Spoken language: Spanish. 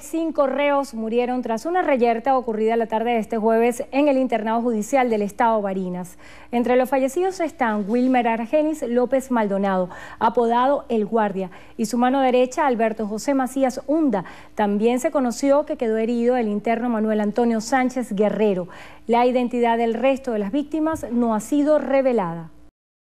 Cinco reos murieron tras una reyerta ocurrida la tarde de este jueves en el internado judicial del Estado Barinas. Entre los fallecidos están Wilmer Argenis López Maldonado, apodado El Guardia, y su mano derecha Alberto José Macías Hunda. También se conoció que quedó herido el interno Manuel Antonio Sánchez Guerrero. La identidad del resto de las víctimas no ha sido revelada.